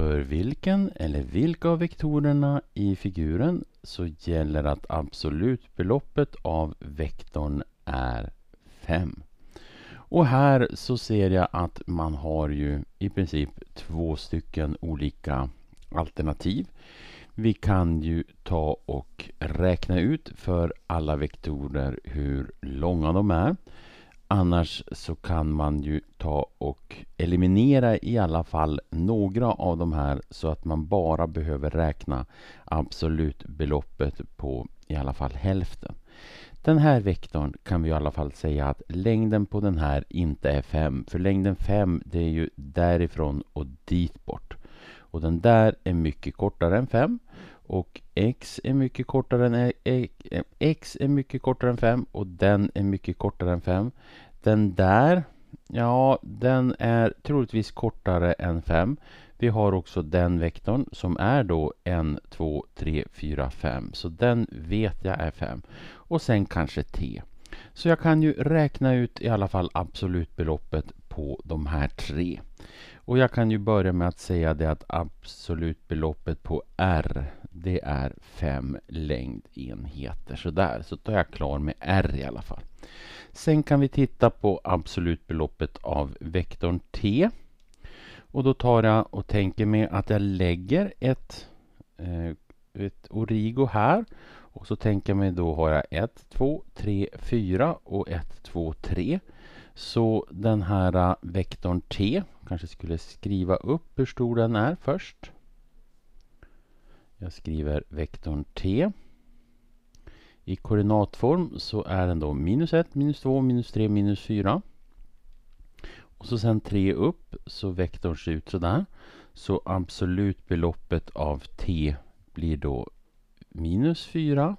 För vilken eller vilka av vektorerna i figuren så gäller att absolutbeloppet av vektorn är 5. Och här så ser jag att man har ju i princip två stycken olika alternativ. Vi kan ju ta och räkna ut för alla vektorer hur långa de är. Annars så kan man ju ta och eliminera i alla fall några av de här så att man bara behöver räkna absolutbeloppet på i alla fall hälften. Den här vektorn kan vi i alla fall säga att längden på den här inte är 5. För längden 5 det är ju därifrån och dit bort. Och den där är mycket kortare än 5. Och x är mycket kortare än e- e- x är mycket kortare än 5 och den är mycket kortare än 5. Den där, ja, den är troligtvis kortare än 5. Vi har också den vektorn som är då 1, 2, 3, 4, 5. Så den vet jag är 5. Och sen kanske t. Så jag kan ju räkna ut i alla fall absolutbeloppet på de här tre. Och jag kan ju börja med att säga det att absolutbeloppet på r det är fem längdenheter sådär. Så då är jag klar med R i alla fall. Sen kan vi titta på absolutbeloppet av vektorn T. Och då tar jag och tänker mig att jag lägger ett, eh, ett origo här. Och så tänker jag mig då har jag 1, 2, 3, 4 och 1, 2, 3. Så den här eh, vektorn T, kanske skulle skriva upp hur stor den är först. Jag skriver vektorn t. I koordinatform så är den då minus 1, minus 2, minus 3, minus 4. Och så sen 3 upp så vektorn ser ut sådär. Så absolut beloppet av t blir då minus 4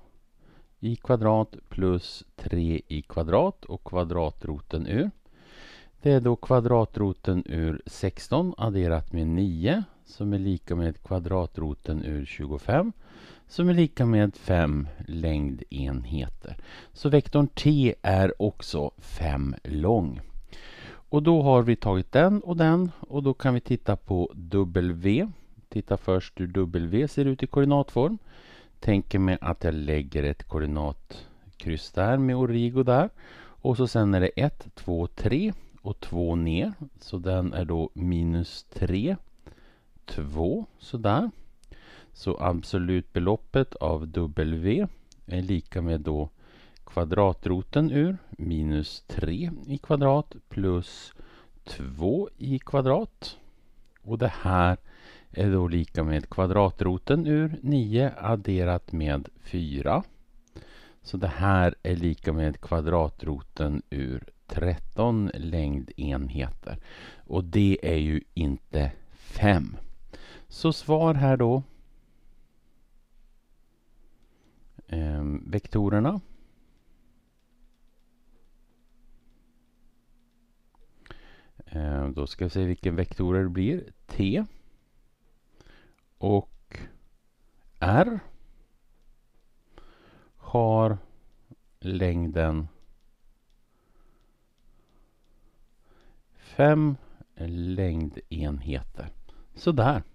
i kvadrat plus 3 i kvadrat och kvadratroten ur. Det är då kvadratroten ur 16 adderat med 9 som är lika med kvadratroten ur 25 som är lika med 5 längdenheter. Så vektorn t är också 5 lång. Och då har vi tagit den och den och då kan vi titta på W. Titta först hur W ser ut i koordinatform. Tänker mig att jag lägger ett koordinatkryss där med origo där. Och så sen är det 1, 2, 3 och 2 ner. Så den är då minus 3 2 sådär. Så absolutbeloppet av W är lika med då kvadratroten ur minus 3 i kvadrat plus 2 i kvadrat. Och det här är då lika med kvadratroten ur 9 adderat med 4. Så det här är lika med kvadratroten ur 13 längdenheter. Och det är ju inte 5. Så svar här då. Ehm, vektorerna. Ehm, då ska vi se vilken vektorer det blir. T och R har längden 5 längdenheter. Sådär.